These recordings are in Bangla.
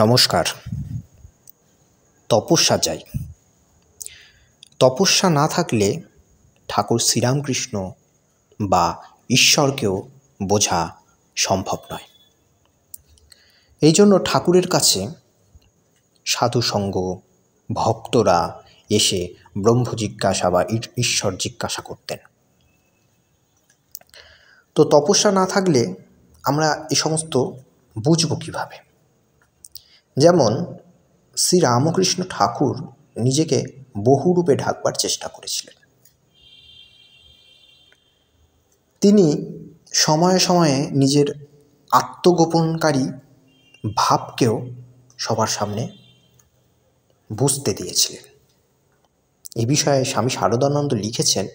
নমস্কার তপস্যা চাই তপস্যা না থাকলে ঠাকুর শ্রীরামকৃষ্ণ বা ঈশ্বরকেও বোঝা সম্ভব নয় এই জন্য ঠাকুরের কাছে সাধুসঙ্গ ভক্তরা এসে ব্রহ্ম জিজ্ঞাসা বা ঈশ্বর জিজ্ঞাসা করতেন তো তপস্যা না থাকলে আমরা এ সমস্ত বুঝব কীভাবে যেমন শ্রী রামকৃষ্ণ ঠাকুর নিজেকে বহুরূপে ঢাকবার চেষ্টা করেছিলেন তিনি সময়ে সময়ে নিজের আত্মগোপনকারী ভাবকেও সবার সামনে বুঝতে দিয়েছিলেন এ বিষয়ে স্বামী শারদানন্দ লিখেছেন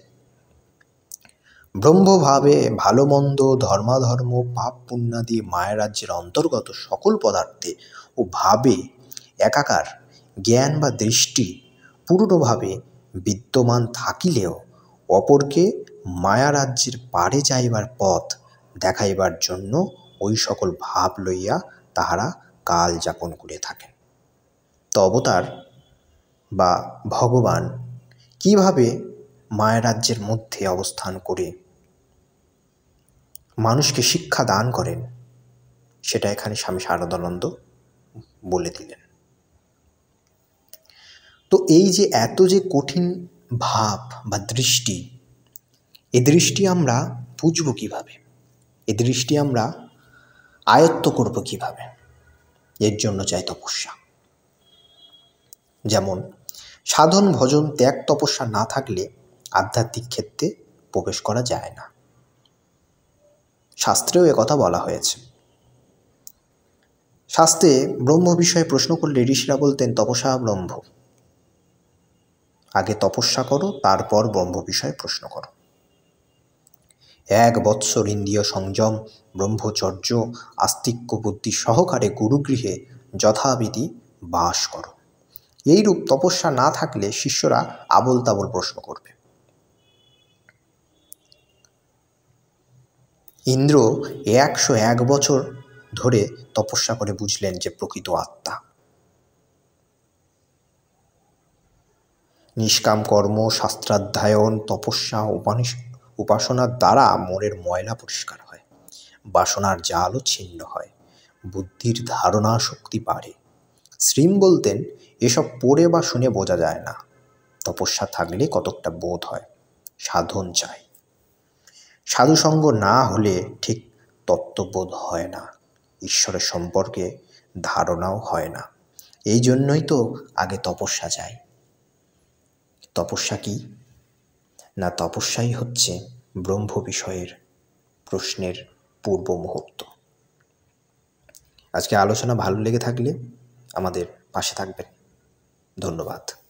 ব্রহ্মভাবে ভালো মন্দ ধর্মাধর্ম পাপ পুণ্যাদি মায়া রাজ্যের অন্তর্গত সকল পদার্থে ও ভাবে একাকার জ্ঞান বা দৃষ্টি পূর্ণভাবে বিদ্যমান থাকিলেও অপরকে মায়া রাজ্যের পারে যাইবার পথ দেখাইবার জন্য ওই সকল ভাব লইয়া তাহারা কাল যাপন করে থাকেন তো অবতার বা ভগবান কিভাবে মায়া রাজ্যের মধ্যে অবস্থান করে মানুষকে শিক্ষা দান করেন সেটা এখানে স্বামী সারদানন্দ বলে দিলেন তো এই যে এত যে কঠিন ভাব বা দৃষ্টি এ দৃষ্টি আমরা বুঝব কিভাবে এ দৃষ্টি আমরা আয়ত্ত করব কিভাবে এর জন্য চাই তপস্যা যেমন সাধন ভজন ত্যাগ তপস্যা না থাকলে আধ্যাত্মিক ক্ষেত্রে প্রবেশ করা যায় না শাস্ত্রেও কথা বলা হয়েছে শাস্ত্রে ব্রহ্ম বিষয়ে প্রশ্ন করলে ঋষিরা বলতেন তপসা ব্রহ্ম আগে তপস্যা করো তারপর ব্রহ্ম বিষয়ে প্রশ্ন করো এক বৎসর ইন্দ্রিয় সংযম ব্রহ্মচর্য আস্তিক্য বুদ্ধি সহকারে গুরুগৃহে যথাবিধি বাস করো এইরূপ তপস্যা না থাকলে শিষ্যরা আবল তাবল প্রশ্ন করবে ইন্দ্র একশো এক বছর ধরে তপস্যা করে বুঝলেন যে প্রকৃত আত্মা নিষ্কাম কর্ম শাস্ত্রাধ্যায়ন তপস্যা উপানিষ উপাসনার দ্বারা মনের ময়লা পরিষ্কার হয় বাসনার জালও ছিন্ন হয় বুদ্ধির ধারণা শক্তি বাড়ে শ্রীম বলতেন এসব পড়ে বা শুনে বোঝা যায় না তপস্যা থাকলে কতকটা বোধ হয় সাধন চায় সাধুসঙ্গ না হলে ঠিক তত্ত্ববোধ হয় না ঈশ্বরের সম্পর্কে ধারণাও হয় না এই জন্যই তো আগে তপস্যা চাই তপস্যা কি না তপস্যাই হচ্ছে ব্রহ্ম বিষয়ের প্রশ্নের পূর্ব মুহূর্ত আজকে আলোচনা ভালো লেগে থাকলে আমাদের পাশে থাকবেন ধন্যবাদ